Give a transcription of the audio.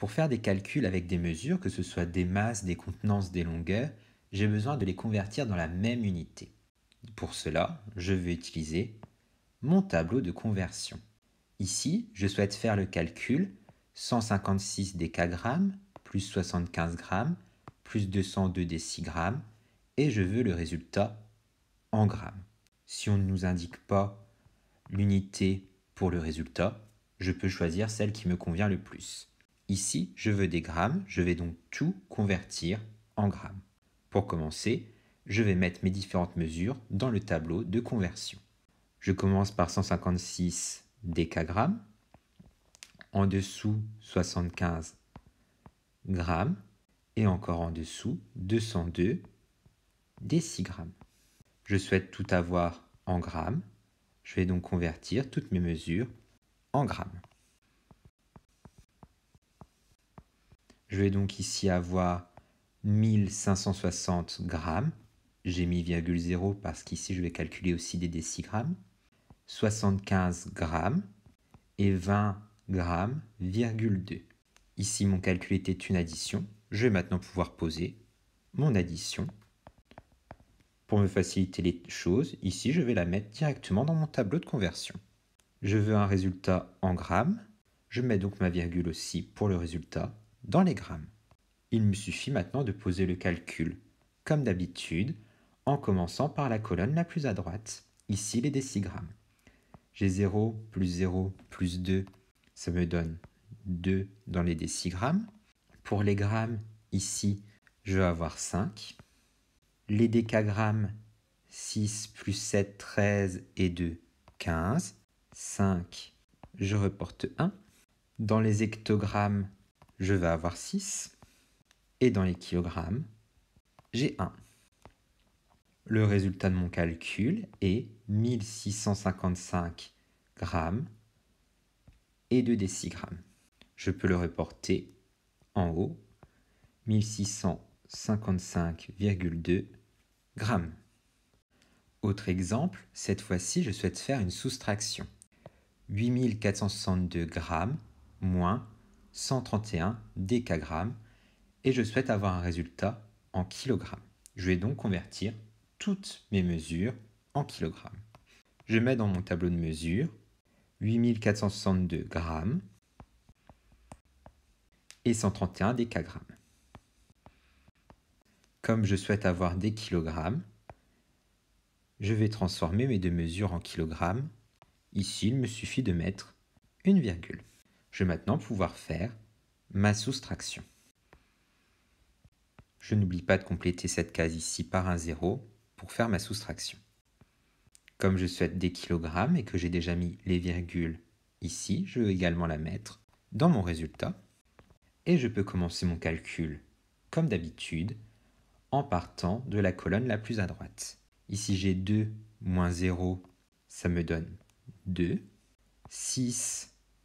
Pour faire des calculs avec des mesures, que ce soit des masses, des contenances, des longueurs, j'ai besoin de les convertir dans la même unité. Pour cela, je vais utiliser mon tableau de conversion. Ici, je souhaite faire le calcul 156 décagrammes plus 75 grammes plus 202 décigrammes et je veux le résultat en grammes. Si on ne nous indique pas l'unité pour le résultat, je peux choisir celle qui me convient le plus. Ici, je veux des grammes, je vais donc tout convertir en grammes. Pour commencer, je vais mettre mes différentes mesures dans le tableau de conversion. Je commence par 156 décagrammes, en dessous 75 grammes et encore en dessous 202 décigrammes. Je souhaite tout avoir en grammes, je vais donc convertir toutes mes mesures en grammes. Je vais donc ici avoir 1560 grammes. J'ai mis virgule 0 parce qu'ici je vais calculer aussi des décigrammes. 75 grammes et 20 grammes, 2. Ici mon calcul était une addition. Je vais maintenant pouvoir poser mon addition. Pour me faciliter les choses, ici je vais la mettre directement dans mon tableau de conversion. Je veux un résultat en grammes. Je mets donc ma virgule aussi pour le résultat dans les grammes. Il me suffit maintenant de poser le calcul, comme d'habitude, en commençant par la colonne la plus à droite, ici les décigrammes. J'ai 0 plus 0 plus 2, ça me donne 2 dans les décigrammes. Pour les grammes, ici, je vais avoir 5. Les décagrammes, 6 plus 7, 13 et 2, 15. 5, je reporte 1. Dans les hectogrammes, je vais avoir 6. Et dans les kilogrammes, j'ai 1. Le résultat de mon calcul est 1655 grammes et 2 décigrammes. Je peux le reporter en haut, 1655,2 grammes. Autre exemple, cette fois-ci, je souhaite faire une soustraction. 8462 grammes moins 131 décagrammes et je souhaite avoir un résultat en kilogrammes. Je vais donc convertir toutes mes mesures en kilogrammes. Je mets dans mon tableau de mesure 8462 grammes et 131 décagrammes. Comme je souhaite avoir des kilogrammes, je vais transformer mes deux mesures en kilogrammes. Ici, il me suffit de mettre une virgule. Je vais maintenant pouvoir faire ma soustraction. Je n'oublie pas de compléter cette case ici par un 0 pour faire ma soustraction. Comme je souhaite des kilogrammes et que j'ai déjà mis les virgules ici, je vais également la mettre dans mon résultat. Et je peux commencer mon calcul, comme d'habitude, en partant de la colonne la plus à droite. Ici j'ai 2 moins 0, ça me donne 2. 6